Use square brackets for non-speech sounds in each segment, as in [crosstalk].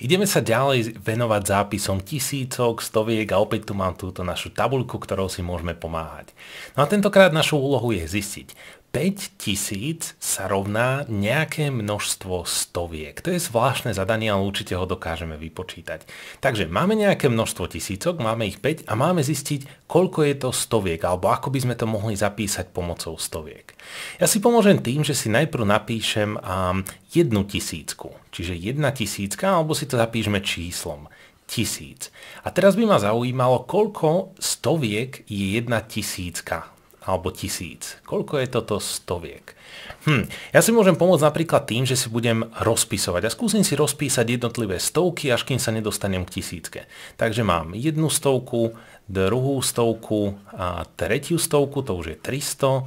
Ideme sa ďalej venovať zápisom tisícok, stoviek a opäť tu mám túto našu tabuľku, ktorou si môžeme pomáhať. No a tentokrát našou úlohou je zistiť, 5 tisíc sa rovná nejaké množstvo stoviek. To je zvláštne zadanie, ale určite ho dokážeme vypočítať. Takže máme nejaké množstvo tisícok, máme ich 5 a máme zistiť, koľko je to stoviek, alebo ako by sme to mohli zapísať pomocou stoviek. Ja si pomôžem tým, že si najprv napíšem um, jednu tisícku, čiže jedna tisícka, alebo si to zapíšme číslom tisíc. A teraz by ma zaujímalo, koľko stoviek je jedna tisícka alebo tisíc. Koľko je toto stoviek? Hm, ja si môžem pomôcť napríklad tým, že si budem rozpisovať. A skúsim si rozpísať jednotlivé stovky, až kým sa nedostanem k tisícke. Takže mám jednu stovku, druhú stovku a tretiu stovku, to už je 300,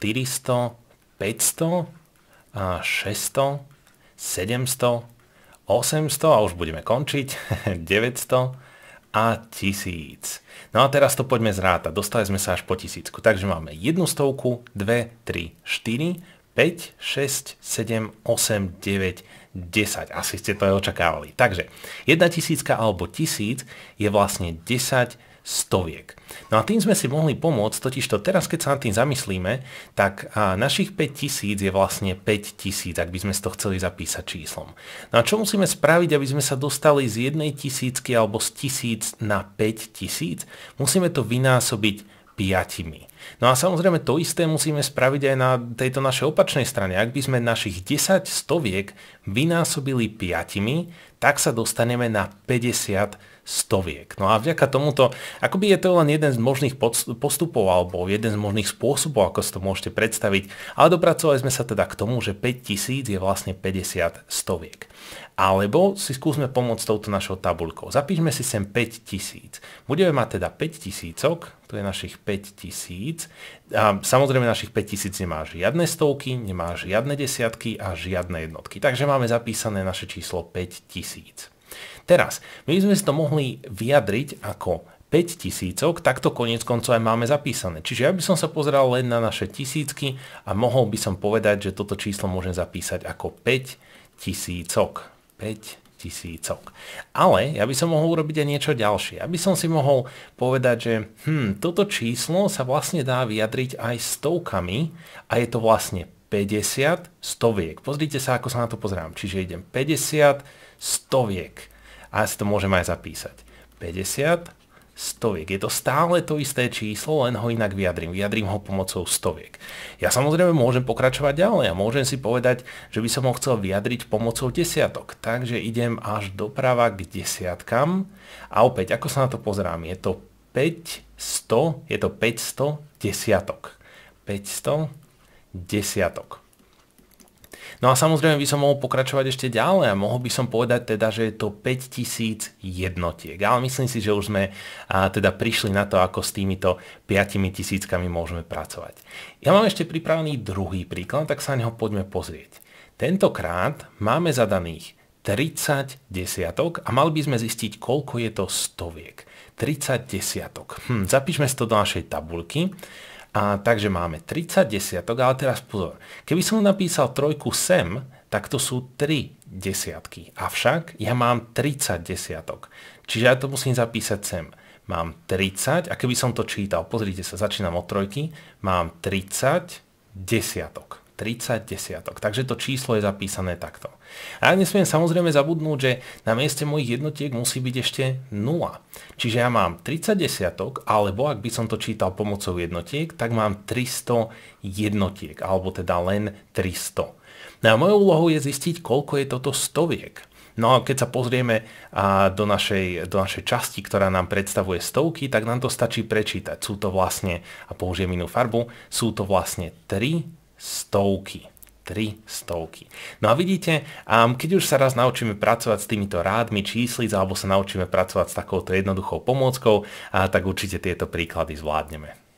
400, 500 a 600, 700, 800 a už budeme končiť, 900, [laughs] a tisíc. No a teraz to poďme zrátať. Dostali sme sa až po tisícku. Takže máme jednu stovku, dve, tri, štyri, 5, 6, 7, 8, 9, 10. Asi ste to aj očakávali. Takže 1 tisícka alebo tisíc je vlastne 10 stoviek. No a tým sme si mohli pomôcť, totižto teraz, keď sa nad tým zamyslíme, tak našich 5 tisíc je vlastne 5 tisíc, ak by sme si to chceli zapísať číslom. No a čo musíme spraviť, aby sme sa dostali z jednej tisícky alebo z tisíc na 5 tisíc? Musíme to vynásobiť piatimi. No a samozrejme to isté musíme spraviť aj na tejto našej opačnej strane. Ak by sme našich 10 stoviek vynásobili piatimi, tak sa dostaneme na 50 stoviek. No a vďaka tomuto, akoby je to len jeden z možných postupov alebo jeden z možných spôsobov, ako si to môžete predstaviť, ale dopracovali sme sa teda k tomu, že 5000 je vlastne 50 stoviek. Alebo si skúsme pomôcť touto našou tabuľkou. Zapíšme si sem 5000. Budeme mať teda 5000, to je našich 5000. A samozrejme našich 5000 nemá žiadne stovky, nemá žiadne desiatky a žiadne jednotky. Takže máme zapísané naše číslo 5000 tisíc. Teraz, my sme si to mohli vyjadriť ako 5 tisícok, tak to konec koncov aj máme zapísané. Čiže ja by som sa pozeral len na naše tisícky a mohol by som povedať, že toto číslo môžem zapísať ako 5 tisícok. 5 tisícok. Ale ja by som mohol urobiť aj niečo ďalšie. Aby som si mohol povedať, že hm, toto číslo sa vlastne dá vyjadriť aj stovkami a je to vlastne 50 stoviek. Pozrite sa, ako sa na to pozerám. Čiže idem 50 stoviek. A ja si to môžem aj zapísať. 50 stoviek. Je to stále to isté číslo, len ho inak vyjadrím. Vyjadrím ho pomocou stoviek. Ja samozrejme môžem pokračovať ďalej a môžem si povedať, že by som ho chcel vyjadriť pomocou desiatok. Takže idem až doprava k desiatkam. A opäť, ako sa na to pozerám? Je to 500, je to 500 desiatok. 500 desiatok. No a samozrejme by som mohol pokračovať ešte ďalej a mohol by som povedať teda, že je to 5000 jednotiek. Ale myslím si, že už sme a, teda prišli na to, ako s týmito 5000 môžeme pracovať. Ja mám ešte pripravený druhý príklad, tak sa na neho poďme pozrieť. Tentokrát máme zadaných 30 desiatok a mali by sme zistiť, koľko je to stoviek. 30 desiatok. Hm, zapíšme si to do našej tabulky a, takže máme 30 desiatok, ale teraz pozor. Keby som napísal trojku sem, tak to sú 3 desiatky. Avšak ja mám 30 desiatok. Čiže ja to musím zapísať sem. Mám 30 a keby som to čítal, pozrite sa, začínam od trojky, mám 30 desiatok. 30 desiatok. Takže to číslo je zapísané takto. A ja nesmiem samozrejme zabudnúť, že na mieste mojich jednotiek musí byť ešte 0. Čiže ja mám 30 desiatok, alebo ak by som to čítal pomocou jednotiek, tak mám 300 jednotiek, alebo teda len 300. No a mojou úlohou je zistiť, koľko je toto stoviek. No a keď sa pozrieme do, našej, do našej časti, ktorá nám predstavuje stovky, tak nám to stačí prečítať. Sú to vlastne, a použijem inú farbu, sú to vlastne 3 stovky. 3 stovky. No a vidíte, um, keď už sa raz naučíme pracovať s týmito rádmi, číslic, alebo sa naučíme pracovať s takouto jednoduchou pomôckou, a tak určite tieto príklady zvládneme.